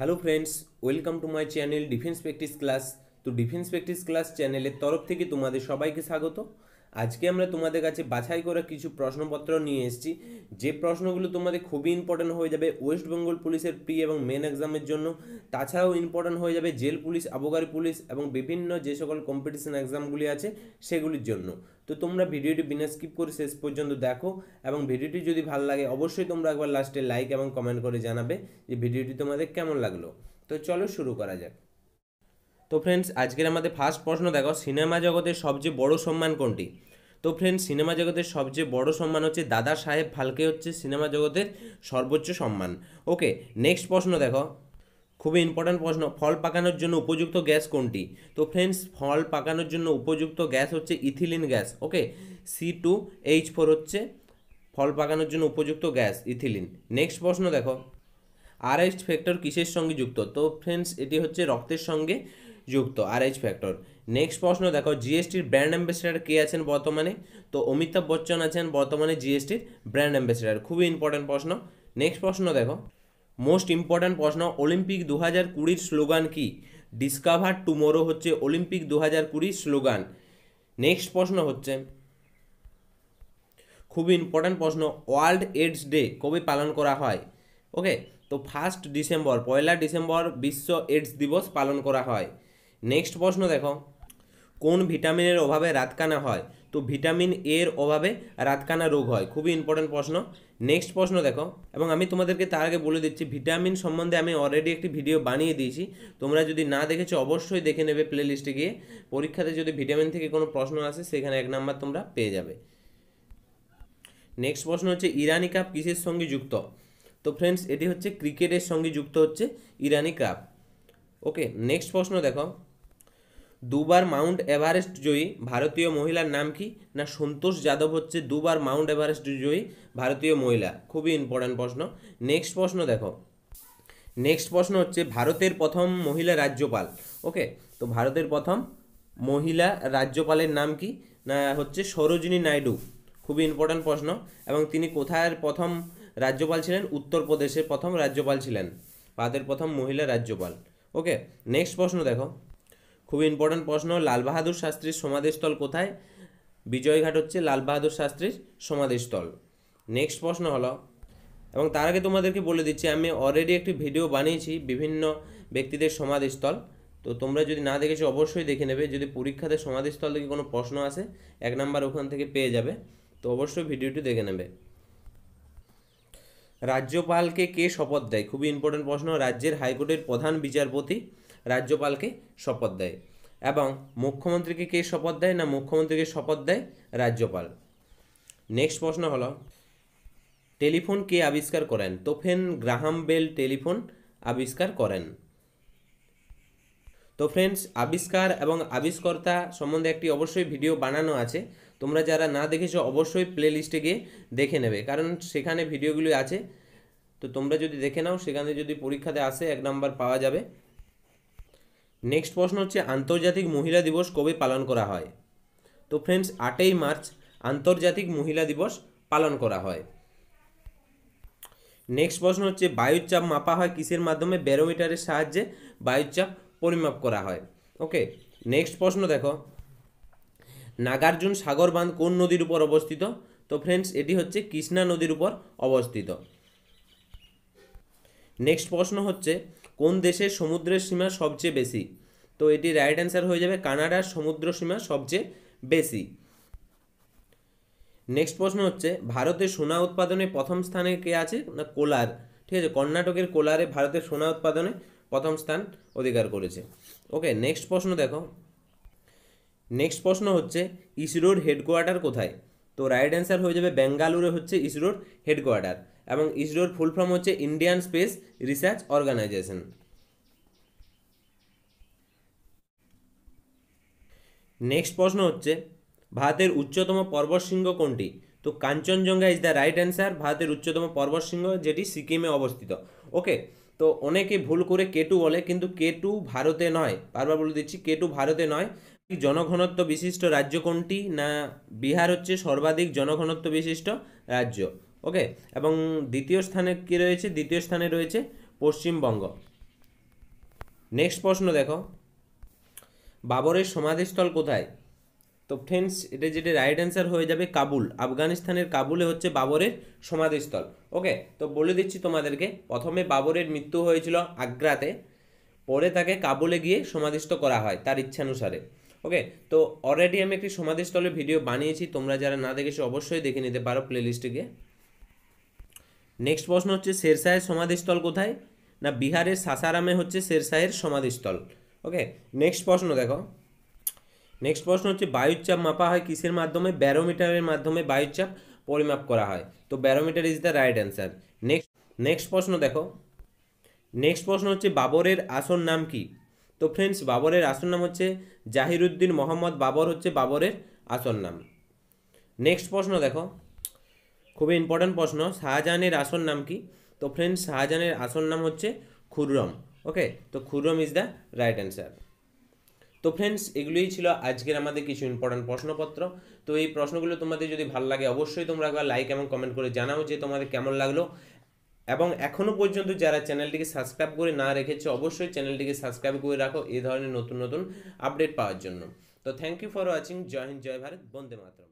hello friends welcome to my channel defence practice class তো defence practice class চ্যানেলের তরফ থেকে তোমাদের সবাইকে স্বাগত আজকে আমরা তোমাদের কাছে বাছাই করা কিছু প্রশ্নপত্র নিয়ে এসেছি যে প্রশ্নগুলো তোমাদের খুবই ইম্পর্টেন্ট হয়ে যাবে ওয়েস্ট বেঙ্গল পুলিশের প্রি এবং মেন এক্সামের জন্য তাছাড়াও ইম্পর্টেন্ট হয়ে যাবে জেল পুলিশ আবগারি পুলিশ এবং বিভিন্ন যে সকল কম্পিটিশন এক্সামগুলি আছে সেগুলির জন্য তো তোমরা ভিডিওটি বিনা স্কিপ করে শেষ পর্যন্ত দেখো এবং ভিডিওটি যদি ভালো লাগে অবশ্যই তোমরা একবার লাস্টে লাইক এবং কমেন্ট করে জানাবে যে ভিডিওটি তোমাদের কেমন লাগলো তো চলো শুরু করা যাক তো ফ্রেন্ডস আজকের আমাদের ফার্স্ট প্রশ্ন দেখো সিনেমা জগতের সবচেয়ে বড় সম্মান কোনটি তো ফ্রেন্ড সিনেমা জগতের সবচেয়ে বড় সম্মান হচ্ছে দাদা সাহেব ফালকে হচ্ছে সিনেমা জগতের সর্বোচ্চ সম্মান ওকে নেক্সট প্রশ্ন দেখো খুবই ইম্পর্ট্যান্ট প্রশ্ন ফল পাকানোর জন্য উপযুক্ত গ্যাস কোনটি তো ফ্রেন্ডস ফল পাকানোর জন্য উপযুক্ত গ্যাস হচ্ছে ethylene gas okay C two H four হচ্ছে ফল পাকানোর জন্য উপযুক্ত গ্যাস ইথিলিন নেক্সট প্রশ্ন দেখো আরএক্স ফ্যাক্টর কিসের সঙ্গে যুক্ত তো ফ্রেন্ডস এটি হচ্ছে রক্তের সঙ্গে যুক্ত আর এইচ ফ্যাক্টর নেক্সট প্রশ্ন দেখো জিএসটির ব্র্যান্ড অ্যাম্বাসেডার কে আছেন বর্তমানে তো অমিতাভ বচ্চন আছেন বর্তমানে জিএসটির ব্র্যান্ড অ্যাম্বাসেডার খুবই ইম্পর্ট্যান্ট প্রশ্ন নেক্সট প্রশ্ন দেখো মোস্ট ইম্পর্ট্যান্ট প্রশ্ন অলিম্পিক দু হাজার কুড়ির স্লোগান কি ডিসকাভার টুমোরো হচ্ছে অলিম্পিক দু হাজার কুড়ির স্লোগান নেক্সট প্রশ্ন হচ্ছে খুবই ইম্পর্ট্যান্ট প্রশ্ন ওয়ার্ল্ড এইডস ডে কবে পালন করা হয় ওকে তো ফার্স্ট ডিসেম্বর পয়লা ডিসেম্বর বিশ্ব এইডস দিবস পালন করা হয় নেক্সট প্রশ্ন দেখো কোন ভিটামিনের অভাবে রাতকানা হয় তো ভিটামিন এর অভাবে রাতকানা রোগ হয় খুবই ইম্পর্টেন্ট প্রশ্ন নেক্সট প্রশ্ন দেখো এবং আমি তোমাদেরকে তার আগে বলে দিচ্ছি ভিটামিন সম্বন্ধে আমি অলরেডি একটি ভিডিও বানিয়ে দিয়েছি তোমরা যদি না দেখেছো অবশ্যই দেখে নেবে প্লে লিস্টে গিয়ে পরীক্ষাতে যদি ভিটামিন থেকে কোনো প্রশ্ন আসে সেখানে এক নাম্বার তোমরা পেয়ে যাবে নেক্সট প্রশ্ন হচ্ছে ইরানি কাপ কিসের সঙ্গে যুক্ত তো ফ্রেন্ডস এটি হচ্ছে ক্রিকেটের সঙ্গে যুক্ত হচ্ছে ইরানি কাপ ওকে নেক্সট প্রশ্ন দেখো দুবার মাউন্ট এভারেস্ট জয়ী ভারতীয় মহিলার নাম কি না সন্তোষ যাদব হচ্ছে দুবার মাউন্ট এভারেস্ট জয়ী ভারতীয় মহিলা খুবই ইম্পর্ট্যান্ট প্রশ্ন নেক্সট প্রশ্ন দেখো নেক্সট প্রশ্ন হচ্ছে ভারতের প্রথম মহিলা রাজ্যপাল ওকে তো ভারতের প্রথম মহিলা রাজ্যপালের নাম কি না হচ্ছে সরোজিনী নাইডু খুবই ইম্পর্ট্যান্ট প্রশ্ন এবং তিনি কোথায় প্রথম রাজ্যপাল ছিলেন উত্তরপ্রদেশের প্রথম রাজ্যপাল ছিলেন ভারতের প্রথম মহিলা রাজ্যপাল ওকে নেক্সট প্রশ্ন দেখো খুব ইম্পর্টেন্ট প্রশ্ন লাল বাহাদুর শাস্ত্রীর সমাধিস্থল কোথায় বিজয়ঘাট হচ্ছে লাল বাহাদুর শাস্ত্রীর সমাধিস্থল নেক্সট প্রশ্ন হলো এবং তার আগে তোমাদেরকে বলে দিচ্ছি আমি অলরেডি একটি ভিডিও বানিয়েছি বিভিন্ন ব্যক্তিদের সমাধিস্থল তো তোমরা যদি না দেখেছো অবশ্যই দেখে নেবে যদি পরীক্ষাতে সমাধিস্থল থেকে কোনো প্রশ্ন আসে এক নাম্বার ওখান থেকে পেয়ে যাবে তো অবশ্যই ভিডিওটি দেখে নেবে রাজ্যপালকে কে শপথ দেয় খুবই ইম্পর্টেন্ট প্রশ্ন রাজ্যের হাইকোর্টের প্রধান বিচারপতি রাজ্যপালকে শপথ দেয় এবং মুখ্যমন্ত্রীকে কে শপথ দেয় না মুখ্যমন্ত্রীকে শপথ দেয় রাজ্যপাল নেক্সট প্রশ্ন হলো টেলিফোন কে আবিষ্কার করেন তোফেন গ্রাহাম বেল টেলিফোন আবিষ্কার করেন তো ফ্রেন্ডস আবিষ্কার এবং আবিষ্কর্তা সম্বন্ধে একটি অবশ্যই ভিডিও বানানো আছে তোমরা যারা না দেখেছো অবশ্যই প্লে লিস্টে গিয়ে দেখে নেবে কারণ সেখানে ভিডিওগুলি আছে তো তোমরা যদি দেখে নাও সেখানে যদি পরীক্ষাতে আসে এক নাম্বার পাওয়া যাবে নেক্সট প্রশ্ন হচ্ছে আন্তর্জাতিক মহিলা দিবস কবে পালন করা হয় তো ফ্রেন্ডস আটই মার্চ আন্তর্জাতিক মহিলা দিবস পালন করা হয় নেক্সট প্রশ্ন হচ্ছে বায়ুর চাপ মাপা হয় কিসের মাধ্যমে ব্যারোমিটারের সাহায্যে বায়ুর চাপ পরিমাপ করা হয় ওকে নেক্সট প্রশ্ন দেখো নাগার্জুন সাগর বাঁধ কোন নদীর উপর অবস্থিত তো ফ্রেন্ডস এটি হচ্ছে কৃষ্ণা নদীর উপর অবস্থিত নেক্সট প্রশ্ন হচ্ছে কোন দেশের সমুদ্রের সীমা সবচেয়ে বেশি তো এটি রাইট অ্যান্সার হয়ে যাবে কানাডার সমুদ্র সীমা সবচেয়ে বেশি নেক্সট প্রশ্ন হচ্ছে ভারতে সোনা উৎপাদনে প্রথম স্থানে কে আছে না কোলার ঠিক আছে কর্ণাটকের কোলারে ভারতের সোনা উৎপাদনে প্রথম স্থান অধিকার করেছে ওকে নেক্সট প্রশ্ন দেখো নেক্সট প্রশ্ন হচ্ছে ইসরোর হেডকোয়ার্টার কোথায় তো রাইট অ্যান্সার হয়ে যাবে বেঙ্গালুরে হচ্ছে ইসরোর হেডকোয়ার্টার এবং ইসরোর ফুল ফর্ম হচ্ছে Indian Space Research Organisation next প্রশ্ন হচ্ছে ভারতের উচ্চতম পর্বতশৃঙ্গ কোনটি তো Kanchenjunga is the right answer ভারতের উচ্চতম পর্বতশৃঙ্গ যেটি সিকিমে অবস্থিত ওকে তো অনেকে ভুল করে কেটু বলে কিন্তু কেটু ভারতে নয় বারবার বলে দিচ্ছি কেটু ভারতে নয় জনঘনত্ব বিশিষ্ট রাজ্য কোনটি না বিহার হচ্ছে সর্বাধিক জনঘনত্ব বিশিষ্ট রাজ্য ওকে এবং দ্বিতীয় স্থানে কি রয়েছে দ্বিতীয় স্থানে রয়েছে পশ্চিমবঙ্গ নেক্সট প্রশ্ন দেখো বাবরের সমাধিস্থল কোথায় তো ফ্রেন্ডস এটা যেটা রাইট অ্যান্সার হয়ে যাবে কাবুল আফগানিস্তানের কাবুলে হচ্ছে বাবরের সমাধিস্থল ওকে তো বলে দিচ্ছি তোমাদেরকে প্রথমে বাবরের মৃত্যু হয়েছিল আগ্রাতে পরে তাকে কাবুলে গিয়ে সমাধিস্থ করা হয় তার ইচ্ছানুসারে ওকে তো অলরেডি আমি একটি সমাধিস্থলের ভিডিও বানিয়েছি তোমরা যারা না দেখেছো অবশ্যই দেখে নিতে পারো প্লেলিস্টে নেক্সট প্রশ্ন হচ্ছে শেরশাহের সমাধিস্থল কোথায় না বিহারের সাসারামে হচ্ছে শেরশাহের সমাধিস্থল ওকে নেক্সট প্রশ্ন দেখো নেক্সট প্রশ্ন হচ্ছে বায়ুর চাপ মাপা হয় কিসের মাধ্যমে ব্যারোমিটারের মাধ্যমে বায়ুর চাপ পরিমাপ করা হয় তো barometer is the right answer next next প্রশ্ন দেখো নেক্সট প্রশ্ন হচ্ছে বাবরের আসন নাম কি তো ফ্রেন্ডস বাবরের আসল নাম হচ্ছে জাহিরুদ্দিন মোহাম্মদ বাবর হচ্ছে বাবরের আসল নাম নেক্সট প্রশ্ন দেখো খুবই ইম্পর্ট্যান্ট প্রশ্ন শাহজাহানের আসল নাম কি তো ফ্রেন্ডস শাহজাহানের আসল নাম হচ্ছে খুররম ওকে তো Khurram is the right answer তো ফ্রেন্ডস এগুলোই ছিল আজকের আমাদের কিছু ইম্পর্ট্যান্ট প্রশ্নপত্র তো এই প্রশ্নগুলো তোমাদের যদি ভালো লাগে অবশ্যই তোমরা একবার লাইক এবং কমেন্ট করে জানাও যে তোমাদের কেমন লাগলো এবং এখনও পর্যন্ত যারা চ্যানেলটিকে সাবস্ক্রাইব করে না রেখেছে অবশ্যই চ্যানেলটিকে সাবস্ক্রাইব করে রাখো এই ধরনের নতুন নতুন আপডেট পাওয়ার জন্য তো থ্যাংক ইউ ফর ওয়াচিং জয় হিন্দ জয় ভারত বন্দে মাতরম